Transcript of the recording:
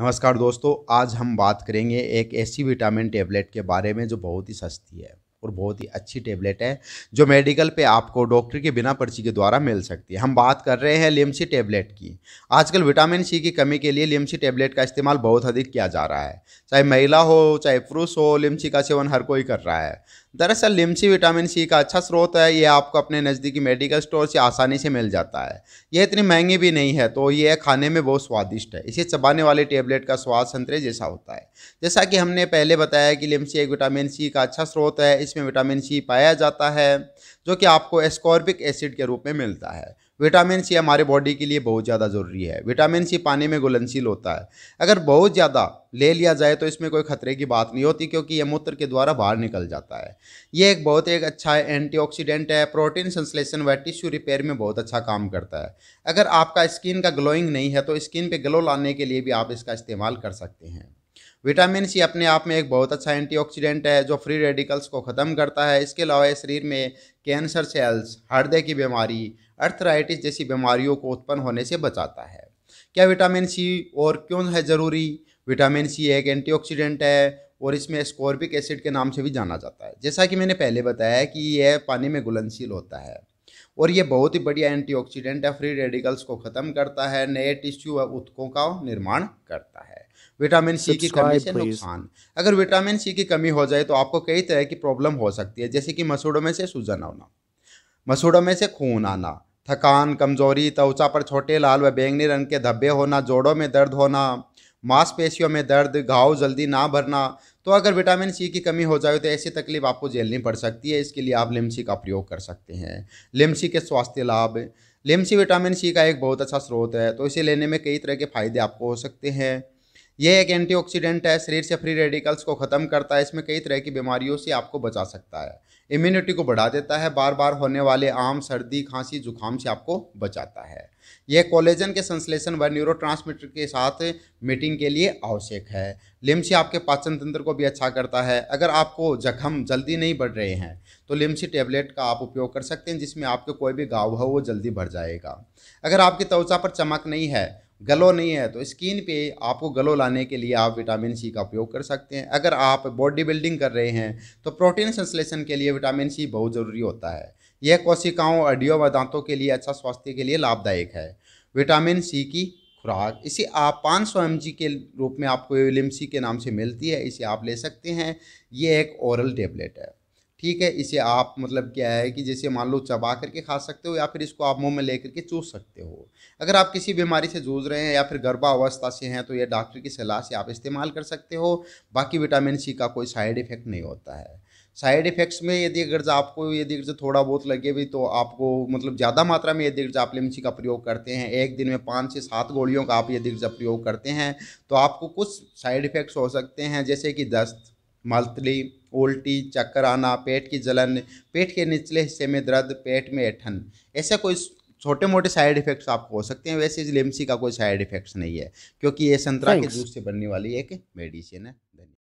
नमस्कार दोस्तों आज हम बात करेंगे एक ऐसी विटामिन टेबलेट के बारे में जो बहुत ही सस्ती है और बहुत ही अच्छी टेबलेट है जो मेडिकल पे आपको डॉक्टर के बिना पर्ची के द्वारा मिल सकती है हम बात कर रहे हैं लिमसी टेबलेट की आजकल विटामिन सी की कमी के लिए लिमसी टेबलेट का इस्तेमाल बहुत अधिक किया जा रहा है चाहे महिला हो चाहे पुरुष हो लिमसी का सेवन हर कोई कर रहा है दरअसल लिमसी विटामिन सी का अच्छा स्रोत है ये आपको अपने नज़दीकी मेडिकल स्टोर से आसानी से मिल जाता है यह इतनी महंगी भी नहीं है तो यह खाने में बहुत स्वादिष्ट है इसे चबाने वाले टेबलेट का स्वाद संतरे जैसा होता है जैसा कि हमने पहले बताया कि लिमसी एक विटामिन सी का अच्छा स्रोत है इसमें विटामिन सी पाया जाता है जो कि आपको एस्कॉर्बिक एसिड के रूप में मिलता है विटामिन सी हमारे बॉडी के लिए बहुत ज़्यादा ज़रूरी है विटामिन सी पानी में घुलनशील होता है अगर बहुत ज़्यादा ले लिया जाए तो इसमें कोई खतरे की बात नहीं होती क्योंकि यह मूत्र के द्वारा बाहर निकल जाता है यह एक बहुत एक अच्छा है एंटीऑक्सीडेंट है प्रोटीन संश्लेषण व टिश्यू रिपेयर में बहुत अच्छा काम करता है अगर आपका स्किन का ग्लोइंग नहीं है तो स्किन पर ग्लो लाने के लिए भी आप इसका इस्तेमाल कर सकते हैं विटामिन सी अपने आप में एक बहुत अच्छा एंटीऑक्सीडेंट है जो फ्री रेडिकल्स को ख़त्म करता है इसके अलावा शरीर में कैंसर सेल्स हृदय की बीमारी अर्थराइटिस जैसी बीमारियों को उत्पन्न होने से बचाता है क्या विटामिन सी और क्यों है ज़रूरी विटामिन सी एक एंटीऑक्सीडेंट है और इसमें स्कॉर्पिक एसिड के नाम से भी जाना जाता है जैसा कि मैंने पहले बताया है कि यह पानी में घुलनशील होता है और ये बहुत ही बढ़िया एंटीऑक्सीडेंट है फ्री रेडिकल्स को ख़त्म करता है नए टिश्यू व उत्कों का निर्माण करता है विटामिन सी की कमी से नुकसान अगर विटामिन सी की कमी हो जाए तो आपको कई तरह की प्रॉब्लम हो सकती है जैसे कि मसूड़ों में से सूजन होना मसूड़ों में से खून आना थकान कमजोरी त्वचा पर छोटे लाल व बैंगनी रंग के धब्बे होना जोड़ों में दर्द होना मांसपेशियों में दर्द घाव जल्दी ना भरना तो अगर विटामिन सी की कमी हो जाए तो ऐसी तकलीफ आपको झेलनी पड़ सकती है इसके लिए आप लिमसी का प्रयोग कर सकते हैं लिमसी के स्वास्थ्य लाभ लिमसी विटामिन सी का एक बहुत अच्छा स्रोत है तो इसे लेने में कई तरह के फायदे आपको हो सकते हैं यह एक एंटीऑक्सीडेंट है शरीर से फ्री रेडिकल्स को ख़त्म करता है इसमें कई तरह की बीमारियों से आपको बचा सकता है इम्यूनिटी को बढ़ा देता है बार बार होने वाले आम सर्दी खांसी जुकाम से आपको बचाता है यह कोलेजन के संश्लेषण व न्यूरो के साथ मीटिंग के लिए आवश्यक है लिम्सी आपके पाचन तंत्र को भी अच्छा करता है अगर आपको जख्म जल्दी नहीं बढ़ रहे हैं तो लिम्सी टेबलेट का आप उपयोग कर सकते हैं जिसमें आपके कोई भी गाव हो वो जल्दी भर जाएगा अगर आपकी त्वचा पर चमक नहीं है गलो नहीं है तो स्किन पे आपको गलो लाने के लिए आप विटामिन सी का उपयोग कर सकते हैं अगर आप बॉडी बिल्डिंग कर रहे हैं तो प्रोटीन संश्लेषण के लिए विटामिन सी बहुत ज़रूरी होता है यह कोशिकाओं अडियो व दांतों के लिए अच्छा स्वास्थ्य के लिए लाभदायक है विटामिन सी की खुराक इसे आप पाँच सौ एम के रूप में आपको एलिमसी के नाम से मिलती है इसे आप ले सकते हैं ये एक औरल टेबलेट है ठीक है इसे आप मतलब क्या है कि जैसे मान लो चबा करके खा सकते हो या फिर इसको आप मुंह में लेकर के चूस सकते हो अगर आप किसी बीमारी से जूझ रहे हैं या फिर गर्भावस्था से हैं तो यह डॉक्टर की सलाह से आप इस्तेमाल कर सकते हो बाकी विटामिन सी का कोई साइड इफ़ेक्ट नहीं होता है साइड इफ़ेक्ट्स में यदि अगर आपको यदि अगर थोड़ा बहुत लगे भी तो आपको मतलब ज़्यादा मात्रा में यदि आप लिमची का प्रयोग करते हैं एक दिन में पाँच से सात गोलियों का आप यदि प्रयोग करते हैं तो आपको कुछ साइड इफ़ेक्ट्स हो सकते हैं जैसे कि दस्त मलतली उल्टी चक्कर आना पेट की जलन पेट के निचले हिस्से में दर्द पेट में ऐठन ऐसे कोई छोटे मोटे साइड इफेक्ट्स आपको हो सकते हैं वैसे इस लेमसी का कोई साइड इफेक्ट्स नहीं है क्योंकि ये संतरा के जूस से बनने वाली एक मेडिसिन है धन्यवाद